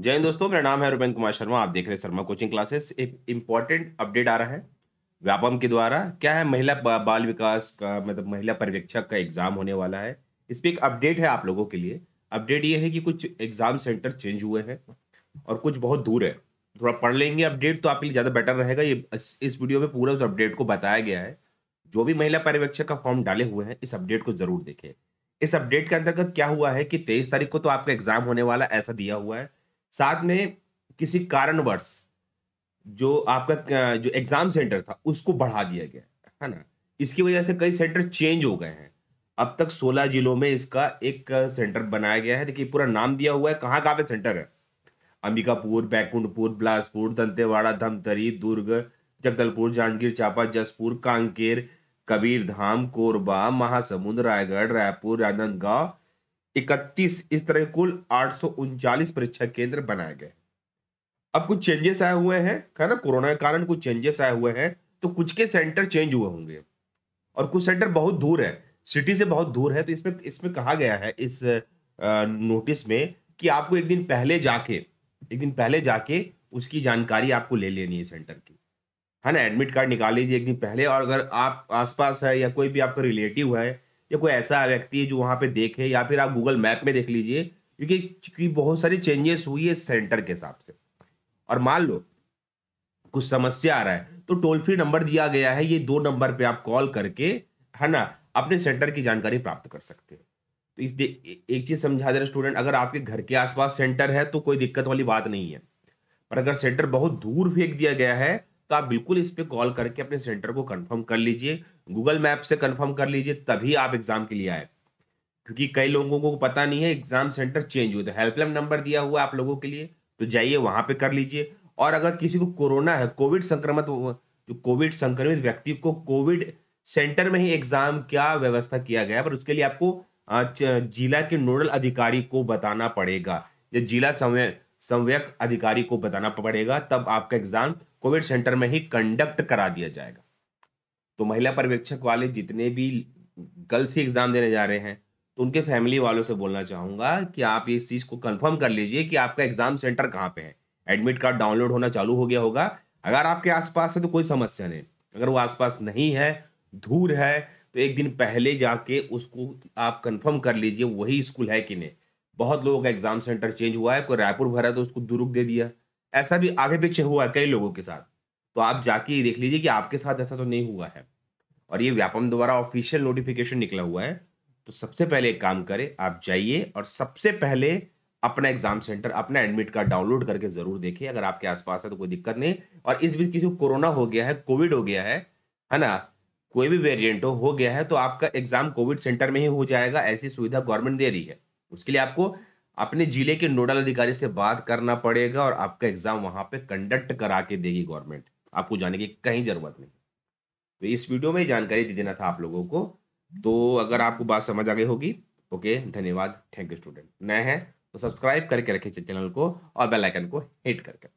जय हिंद दोस्तों मेरा नाम है रुपेंद्र कुमार शर्मा आप देख रहे हैं शर्मा कोचिंग क्लासेस एक इम्पॉर्टेंट अपडेट आ रहा है व्यापम के द्वारा क्या है महिला बाल विकास का मतलब महिला पर्यवेक्षक का एग्जाम होने वाला है इस पर एक अपडेट है आप लोगों के लिए अपडेट ये है कि कुछ एग्जाम सेंटर चेंज हुए हैं और कुछ बहुत दूर है थोड़ा पढ़ लेंगे अपडेट तो आपके लिए ज़्यादा बेटर रहेगा ये इस वीडियो में पूरा उस अपडेट को बताया गया है जो भी महिला पर्यवेक्षक का फॉर्म डाले हुए हैं इस अपडेट को जरूर देखें इस अपडेट के अंतर्गत क्या हुआ है कि तेईस तारीख को तो आपका एग्जाम होने वाला ऐसा दिया हुआ है साथ में किसी कारणवश जो आपका जो एग्जाम सेंटर था उसको बढ़ा दिया गया है ना इसकी वजह से कई सेंटर चेंज हो गए हैं अब तक 16 जिलों में इसका एक सेंटर बनाया गया है देखिए पूरा नाम दिया हुआ है कहाँ कहाँ पे सेंटर है अंबिकापुर बैकुंठपुर बिलासपुर दंतेवाड़ा धमतरी दुर्ग जगदलपुर जांजगीर चांपा जसपुर कांकेर कबीरधाम कोरबा महासमुंद रायगढ़ रायपुर राजनांदगांव इकतीस इस तरह कुल आठ परीक्षा केंद्र बनाए गए अब कुछ चेंजेस आए हुए हैं है ना कोरोना के कारण कुछ चेंजेस आए हुए हैं तो कुछ के सेंटर चेंज हुए होंगे और कुछ सेंटर बहुत दूर है सिटी से बहुत दूर है तो इसमें इसमें कहा गया है इस नोटिस में कि आपको एक दिन पहले जाके एक दिन पहले जाके उसकी जानकारी आपको ले लेनी है सेंटर की है ना एडमिट कार्ड निकाल लीजिए एक दिन पहले और अगर आप आसपास है या कोई भी आपका रिलेटिव है या कोई ऐसा व्यक्ति है जो वहाँ पे देखे या फिर आप गूगल मैप में देख लीजिए क्योंकि क्योंकि बहुत सारी चेंजेस हुई है सेंटर के हिसाब से और मान लो कुछ समस्या आ रहा है तो टोल फ्री नंबर दिया गया है ये दो नंबर पे आप कॉल करके है ना अपने सेंटर की जानकारी प्राप्त कर सकते हो तो इस एक चीज़ समझा दे रहे स्टूडेंट अगर आपके घर के आसपास सेंटर है तो कोई दिक्कत वाली बात नहीं है पर अगर सेंटर बहुत दूर फेंक दिया गया है तो आप बिल्कुल इस पर कॉल करके अपने सेंटर को कंफर्म कर लीजिए गूगल मैप से कंफर्म कर लीजिए तभी आप एग्ज़ाम के लिए आए क्योंकि कई लोगों को पता नहीं है एग्ज़ाम सेंटर चेंज हुए तो हेल्पलाइन नंबर दिया हुआ आप लोगों के लिए तो जाइए वहां पर कर लीजिए और अगर किसी को कोरोना है कोविड संक्रमित जो कोविड संक्रमित व्यक्ति को कोविड सेंटर में ही एग्ज़ाम क्या व्यवस्था किया गया पर उसके लिए आपको जिला के नोडल अधिकारी को बताना पड़ेगा या जिला समय संवयक अधिकारी को बताना पड़ेगा तब आपका एग्ज़ाम कोविड सेंटर में ही कंडक्ट करा दिया जाएगा तो महिला पर्यवेक्षक वाले जितने भी गर्ल्स ही एग्जाम देने जा रहे हैं तो उनके फैमिली वालों से बोलना चाहूँगा कि आप इस चीज़ को कंफर्म कर लीजिए कि आपका एग्जाम सेंटर कहाँ पे है एडमिट कार्ड डाउनलोड होना चालू हो गया होगा अगर आपके आसपास है तो कोई समस्या नहीं अगर वो आसपास नहीं है दूर है तो एक दिन पहले जाके उसको आप कंफर्म कर लीजिए वही स्कूल है कि नहीं बहुत लोगों का एग्जाम सेंटर चेंज हुआ है कोई रायपुर भरा तो उसको दुरुक दे दिया ऐसा भी आगे पीछे हुआ है कई लोगों के साथ तो आप जाके देख लीजिए कि आपके साथ ऐसा तो नहीं हुआ है और ये व्यापम द्वारा ऑफिशियल नोटिफिकेशन निकला हुआ है तो सबसे पहले एक काम करें आप जाइए और सबसे पहले अपना एग्जाम सेंटर अपना एडमिट कार्ड डाउनलोड करके जरूर देखिए अगर आपके आसपास है तो कोई दिक्कत नहीं और इस बीच किसी को कोरोना हो गया है कोविड हो गया है है ना कोई भी वेरिएंट हो हो गया है तो आपका एग्जाम कोविड सेंटर में ही हो जाएगा ऐसी सुविधा गवर्नमेंट दे रही है उसके लिए आपको अपने जिले के नोडल अधिकारी से बात करना पड़ेगा और आपका एग्जाम वहां पे कंडक्ट करा के देगी गवर्नमेंट आपको जाने की कहीं जरूरत नहीं तो इस वीडियो में जानकारी दे देना था आप लोगों को तो अगर आपको बात समझ आ गई होगी ओके धन्यवाद थैंक यू स्टूडेंट नए हैं तो सब्सक्राइब करके रखें चैनल को और बेलाइकन को हिट करके